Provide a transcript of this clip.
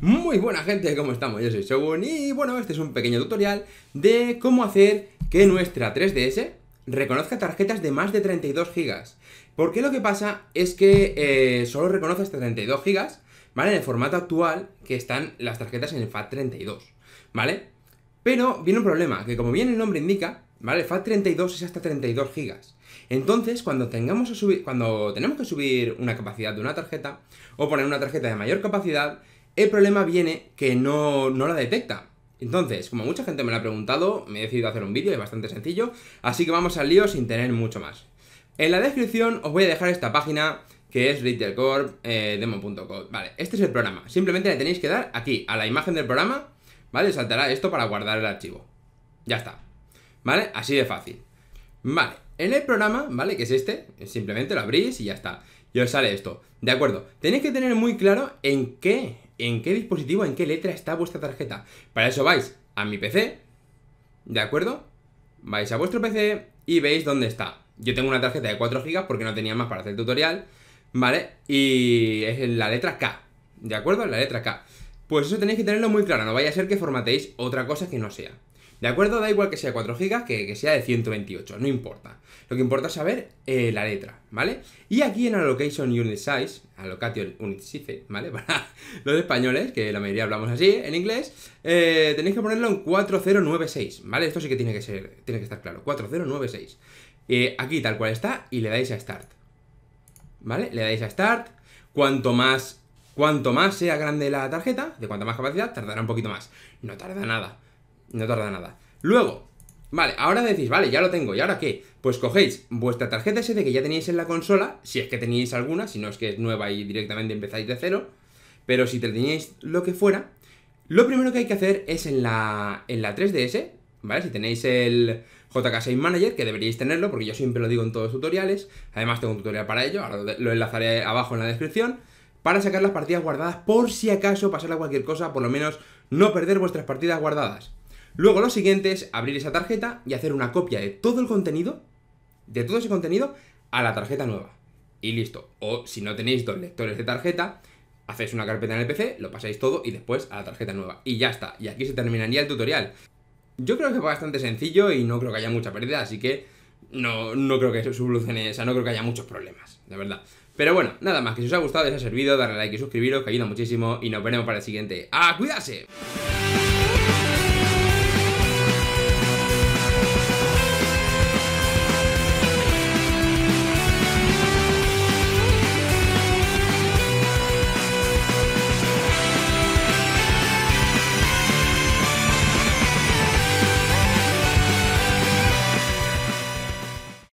Muy buena gente, ¿cómo estamos? Yo soy Shogun y bueno, este es un pequeño tutorial de cómo hacer que nuestra 3DS reconozca tarjetas de más de 32 GB. Porque lo que pasa es que eh, solo reconoce hasta 32 GB, ¿vale? En el formato actual que están las tarjetas en el FAT32, ¿vale? Pero viene un problema, que como bien el nombre indica, ¿vale? El FAT32 es hasta 32 GB. Entonces, cuando tengamos a subir, cuando tenemos que subir una capacidad de una tarjeta, o poner una tarjeta de mayor capacidad, el problema viene que no, la detecta. Entonces, como mucha gente me lo ha preguntado, me he decidido hacer un vídeo, es bastante sencillo, así que vamos al lío sin tener mucho más. En la descripción os voy a dejar esta página que es retailcorp.demo.com. Eh, vale, este es el programa. Simplemente le tenéis que dar aquí, a la imagen del programa, ¿vale? Saltará esto para guardar el archivo. Ya está. ¿Vale? Así de fácil. Vale, en el programa, ¿vale? Que es este, simplemente lo abrís y ya está. Y os sale esto. De acuerdo, tenéis que tener muy claro en qué en qué dispositivo, en qué letra está vuestra tarjeta. Para eso vais a mi PC, ¿de acuerdo? Vais a vuestro PC y veis dónde está. Yo tengo una tarjeta de 4 GB porque no tenía más para hacer el tutorial, ¿vale? Y es la letra K, ¿de acuerdo? La letra K. Pues eso tenéis que tenerlo muy claro, no vaya a ser que formateéis otra cosa que no sea. ¿De acuerdo? Da igual que sea 4 GB, que, sea de 128, no importa. Lo que importa es saber eh, la letra, ¿vale? Y aquí en Allocation Unit Size, Allocation Unit Size, ¿vale? Para los españoles, que la mayoría hablamos así en inglés, eh, tenéis que ponerlo en 4096, ¿vale? Esto sí que tiene que ser, tiene que estar claro, 4096. Eh, aquí tal cual está y le dais a Start, ¿vale? Le dais a Start, cuanto más, cuanto más sea grande la tarjeta, de cuanta más capacidad, tardará un poquito más. No tarda nada. No tarda nada. Luego, vale, ahora decís, vale, ya lo tengo, ¿y ahora qué? Pues cogéis vuestra tarjeta SD que ya teníais en la consola, si es que teníais alguna, si no es que es nueva y directamente empezáis de cero, pero si te teníais lo que fuera, lo primero que hay que hacer es en la, en la 3DS, ¿vale? Si tenéis el JK6 Manager, que deberíais tenerlo, porque yo siempre lo digo en todos los tutoriales, además tengo un tutorial para ello, lo enlazaré abajo en la descripción, para sacar las partidas guardadas por si acaso pasara cualquier cosa, por lo menos no perder vuestras partidas guardadas. Luego lo siguiente es abrir esa tarjeta y hacer una copia de todo el contenido, de todo ese contenido, a la tarjeta nueva. Y listo. O si no tenéis dos lectores de tarjeta, hacéis una carpeta en el PC, lo pasáis todo y después a la tarjeta nueva. Y ya está. Y aquí se terminaría el tutorial. Yo creo que fue bastante sencillo y no creo que haya mucha pérdida, así que no, creo que eso solucione, esa, no creo que haya muchos problemas, de verdad. Pero bueno, nada más, que si os ha gustado, si os ha servido, darle like y suscribiros, que ayuda muchísimo, y nos veremos para el siguiente. ¡Ah, cuidarse!